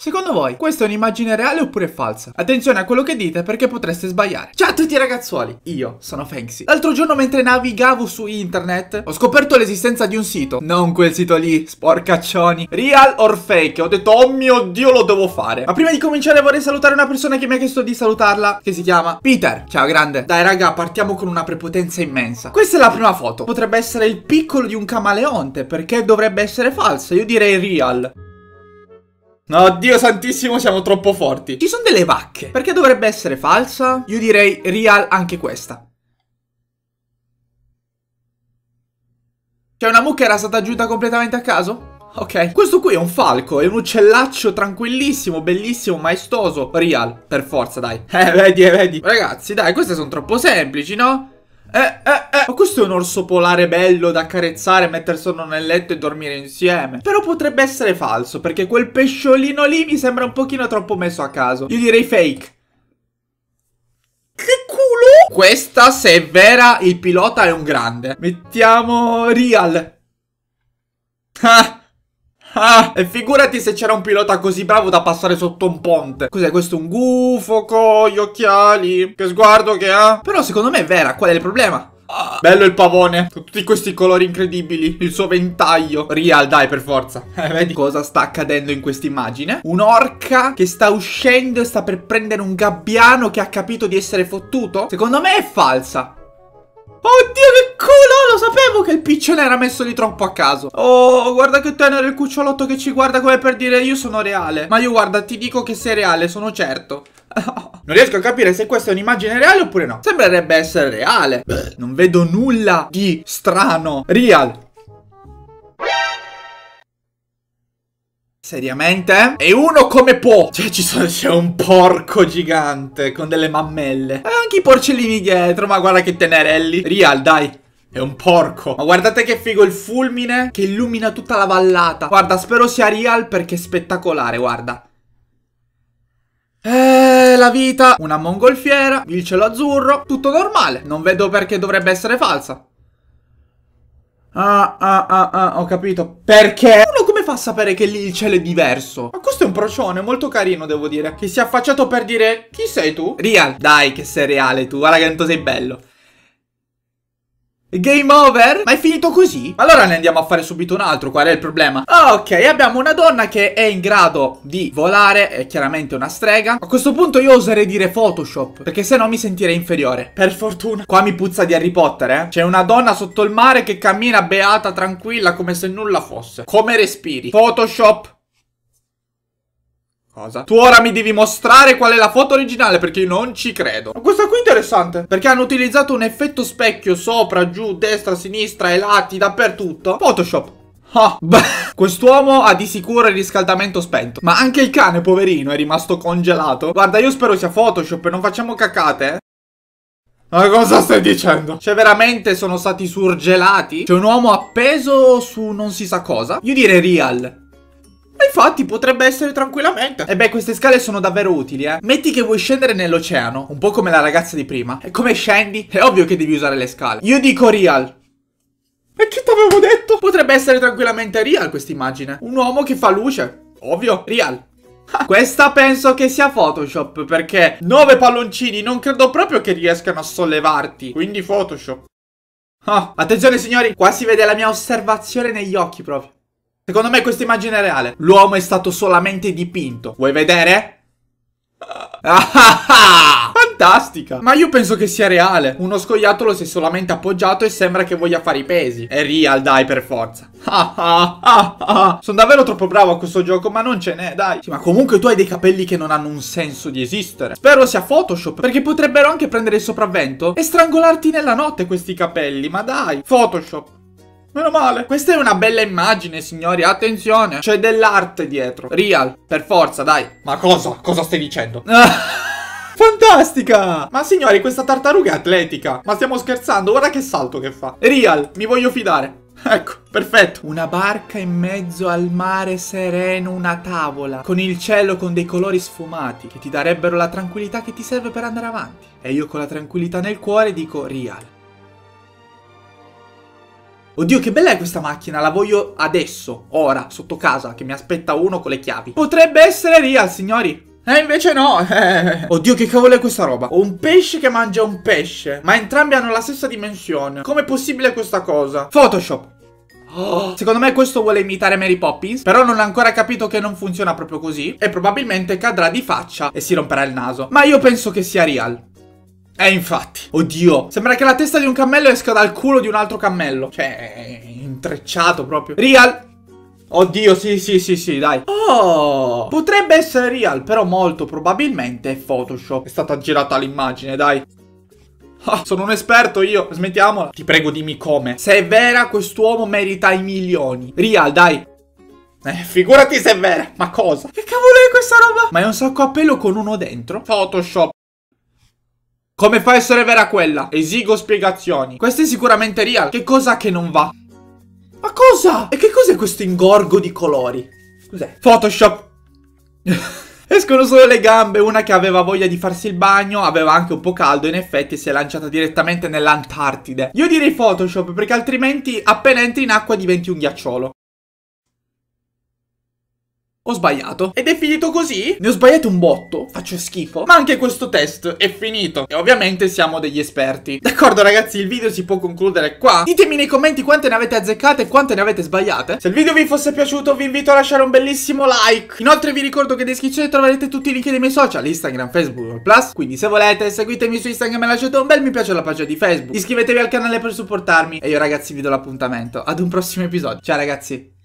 Secondo voi, questa è un'immagine reale oppure falsa? Attenzione a quello che dite perché potreste sbagliare. Ciao a tutti ragazzuoli, io sono Fanxy. L'altro giorno mentre navigavo su internet ho scoperto l'esistenza di un sito. Non quel sito lì, sporcaccioni. Real or fake? Ho detto, oh mio Dio, lo devo fare. Ma prima di cominciare vorrei salutare una persona che mi ha chiesto di salutarla, che si chiama Peter. Ciao grande. Dai raga, partiamo con una prepotenza immensa. Questa è la prima foto. Potrebbe essere il piccolo di un camaleonte, perché dovrebbe essere falsa. Io direi real. Oddio santissimo, siamo troppo forti. Ci sono delle vacche. Perché dovrebbe essere falsa? Io direi real anche questa. Cioè una mucca era stata aggiunta completamente a caso? Ok, questo qui è un falco, è un uccellaccio tranquillissimo, bellissimo, maestoso, real, per forza dai Eh, vedi, eh, vedi Ragazzi, dai, queste sono troppo semplici, no? Eh, eh, eh. Ma questo è un orso polare bello da accarezzare, metterselo nel letto e dormire insieme. Però potrebbe essere falso, perché quel pesciolino lì mi sembra un pochino troppo messo a caso. Io direi fake. Che culo! Questa, se è vera, il pilota è un grande. Mettiamo real. Ah! Ah, e figurati se c'era un pilota così bravo da passare sotto un ponte. Cos'è questo? Un gufo con gli occhiali? Che sguardo che ha? Però secondo me è vera, qual è il problema? Ah, bello il pavone, con tutti questi colori incredibili, il suo ventaglio. Real, dai, per forza. Eh, vedi cosa sta accadendo in questa immagine? Un'orca che sta uscendo e sta per prendere un gabbiano che ha capito di essere fottuto? Secondo me è falsa. Oddio che culo, lo sapevo che il piccione era messo lì troppo a caso Oh, guarda che tenero il cucciolotto che ci guarda come per dire io sono reale Ma io guarda, ti dico che sei reale, sono certo non riesco a capire se questa è un'immagine reale oppure no Sembrerebbe essere reale Beh, Non vedo nulla di strano Real Seriamente? E uno come può? Cioè, ci sono, c'è un porco gigante con delle mammelle. E anche i porcellini dietro, ma guarda che tenerelli. Real, dai. È un porco. Ma guardate che figo il fulmine che illumina tutta la vallata. Guarda, spero sia real perché è spettacolare, guarda. Eh, la vita. Una mongolfiera, il cielo azzurro, tutto normale. Non vedo perché dovrebbe essere falsa. Ah, ah, ah, ah, ho capito. Perché? Uno come fa a sapere che lì il cielo è diverso? Ma questo è un procione molto carino, devo dire. Che si è affacciato per dire chi sei tu? Real. Dai, che sei reale tu. Guarda che tanto sei bello. Game over? Ma è finito così? Allora ne andiamo a fare subito un altro, qual è il problema? Ah, ok, abbiamo una donna che è in grado di volare, è chiaramente una strega A questo punto io oserei dire Photoshop, perché se no mi sentirei inferiore Per fortuna Qua mi puzza di Harry Potter, eh C'è una donna sotto il mare che cammina beata, tranquilla, come se nulla fosse Come respiri Photoshop Cosa? Tu ora mi devi mostrare qual è la foto originale perché io non ci credo. Ma questa qui è interessante. Perché hanno utilizzato un effetto specchio sopra, giù, destra, sinistra, ai lati, dappertutto. Photoshop. Ah, beh, quest'uomo ha di sicuro il riscaldamento spento. Ma anche il cane, poverino, è rimasto congelato. Guarda, io spero sia Photoshop e non facciamo cacate, eh. Ma cosa stai dicendo? Cioè veramente sono stati surgelati? C'è un uomo appeso su non si sa cosa? Io direi real infatti potrebbe essere tranquillamente. E beh, queste scale sono davvero utili, eh. Metti che vuoi scendere nell'oceano, un po' come la ragazza di prima. E come scendi? È ovvio che devi usare le scale. Io dico real. E che t'avevo detto? Potrebbe essere tranquillamente real questa immagine. Un uomo che fa luce. Ovvio, real. Questa penso che sia Photoshop perché 9 palloncini non credo proprio che riescano a sollevarti. Quindi Photoshop. ah, attenzione signori, qua si vede la mia osservazione negli occhi proprio. Secondo me questa immagine è reale. L'uomo è stato solamente dipinto. Vuoi vedere? fantastica! Ma io penso che sia reale. Uno scoiattolo si è solamente appoggiato e sembra che voglia fare i pesi. È real, dai, per forza. Sono davvero troppo bravo a questo gioco, ma non ce n'è, dai. Sì, ma comunque tu hai dei capelli che non hanno un senso di esistere. Spero sia Photoshop, perché potrebbero anche prendere il sopravvento e strangolarti nella notte questi capelli, ma dai. Photoshop. Meno male. Questa è una bella immagine, signori. Attenzione. C'è dell'arte dietro. Real. Per forza, dai. Ma cosa? Cosa stai dicendo? Fantastica! Ma signori, questa tartaruga è atletica. Ma stiamo scherzando, guarda che salto che fa. Real, mi voglio fidare. Ecco, perfetto. Una barca in mezzo al mare sereno, una tavola, con il cielo con dei colori sfumati, che ti darebbero la tranquillità che ti serve per andare avanti. E io con la tranquillità nel cuore dico Real. Oddio che bella è questa macchina, la voglio adesso, ora, sotto casa, che mi aspetta uno con le chiavi. Potrebbe essere Real, signori. Eh, invece no. Oddio, che cavolo è questa roba? un pesce che mangia un pesce, ma entrambi hanno la stessa dimensione. Com'è possibile questa cosa? Photoshop. Oh. Secondo me questo vuole imitare Mary Poppins Però non ha ancora capito che non funziona proprio così E probabilmente cadrà di faccia e si romperà il naso Ma io penso che sia real eh, infatti. Oddio. Sembra che la testa di un cammello esca dal culo di un altro cammello. Cioè, intrecciato proprio. Real. Oddio, sì, sì, sì, sì, dai. Oh, potrebbe essere real, però molto probabilmente è Photoshop. È stata girata l'immagine, dai. Ah, sono un esperto io, smettiamola. Ti prego, dimmi come. Se è vera, quest'uomo merita i milioni. Real, dai. Eh, figurati se è vera. Ma cosa? Che cavolo è questa roba? Ma è un sacco a pelo con uno dentro? Photoshop. Come fa a essere vera quella? Esigo spiegazioni. Questa è sicuramente real. Che cosa che non va? Ma cosa? E che cos'è questo ingorgo di colori? Cos'è? Photoshop. Escono solo le gambe, una che aveva voglia di farsi il bagno, aveva anche un po' caldo, in effetti si è lanciata direttamente nell'Antartide. Io direi Photoshop perché altrimenti appena entri in acqua diventi un ghiacciolo. Ho sbagliato. Ed è finito così? Ne ho sbagliato un botto, faccio schifo, ma anche questo test è finito. E ovviamente siamo degli esperti. D'accordo ragazzi, il video si può concludere qua. Ditemi nei commenti quante ne avete azzeccate e quante ne avete sbagliate. Se il video vi fosse piaciuto vi invito a lasciare un bellissimo like. Inoltre vi ricordo che in descrizione troverete tutti i link dei miei social, Instagram, Facebook, Plus. Quindi se volete seguitemi su Instagram e lasciate un bel mi piace alla pagina di Facebook. Iscrivetevi al canale per supportarmi. E io ragazzi vi do l'appuntamento ad un prossimo episodio. Ciao ragazzi.